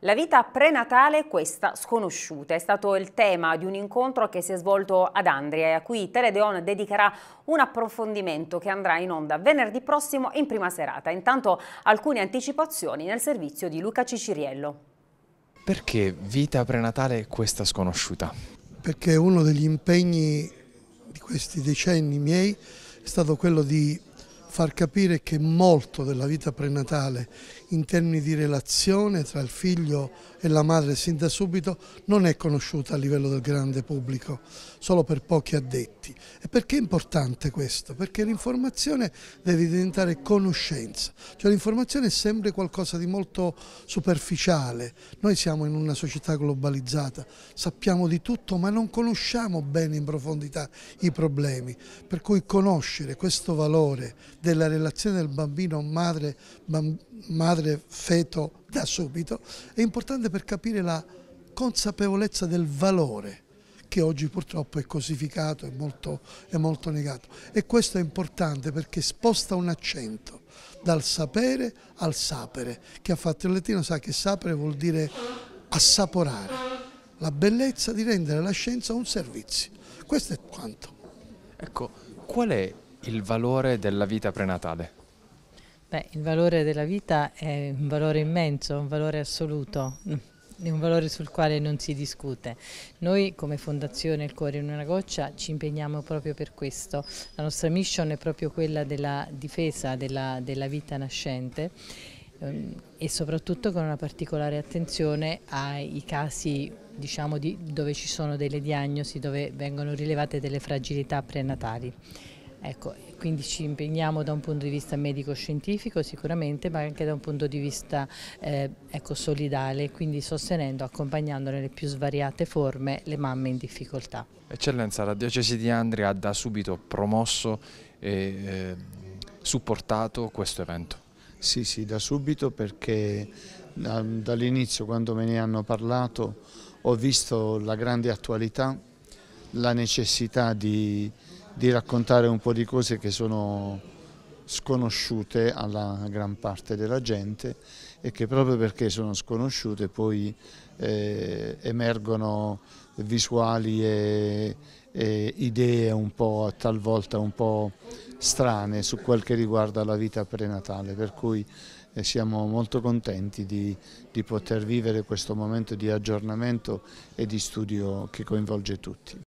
La vita prenatale, questa sconosciuta, è stato il tema di un incontro che si è svolto ad Andria e a cui Teledeon dedicherà un approfondimento che andrà in onda venerdì prossimo in prima serata. Intanto alcune anticipazioni nel servizio di Luca Ciciriello. Perché vita prenatale questa sconosciuta? Perché uno degli impegni di questi decenni miei è stato quello di far capire che molto della vita prenatale in termini di relazione tra il figlio e la madre sin da subito non è conosciuta a livello del grande pubblico, solo per pochi addetti. E perché è importante questo? Perché l'informazione deve diventare conoscenza, cioè l'informazione è sempre qualcosa di molto superficiale, noi siamo in una società globalizzata, sappiamo di tutto ma non conosciamo bene in profondità i problemi, per cui conoscere questo valore della relazione del bambino madre, madre feto da subito, è importante per capire la consapevolezza del valore che oggi purtroppo è cosificato, e molto, molto negato. E questo è importante perché sposta un accento dal sapere al sapere. Chi ha fatto il lettino sa che sapere vuol dire assaporare, la bellezza di rendere la scienza un servizio. Questo è quanto. Ecco, qual è il valore della vita prenatale? Beh, il valore della vita è un valore immenso, un valore assoluto, un valore sul quale non si discute. Noi come Fondazione Il Cuore in una Goccia ci impegniamo proprio per questo. La nostra mission è proprio quella della difesa della, della vita nascente ehm, e soprattutto con una particolare attenzione ai casi diciamo, di, dove ci sono delle diagnosi, dove vengono rilevate delle fragilità prenatali. Ecco, quindi ci impegniamo da un punto di vista medico-scientifico sicuramente, ma anche da un punto di vista eh, ecco, solidale, quindi sostenendo, accompagnando nelle più svariate forme le mamme in difficoltà. Eccellenza, la diocesi di Andria ha da subito promosso e eh, supportato questo evento. Sì, sì, da subito perché dall'inizio quando me ne hanno parlato ho visto la grande attualità, la necessità di di raccontare un po' di cose che sono sconosciute alla gran parte della gente e che proprio perché sono sconosciute poi eh, emergono visuali e, e idee un po' talvolta un po' strane su quel che riguarda la vita prenatale, per cui eh, siamo molto contenti di, di poter vivere questo momento di aggiornamento e di studio che coinvolge tutti.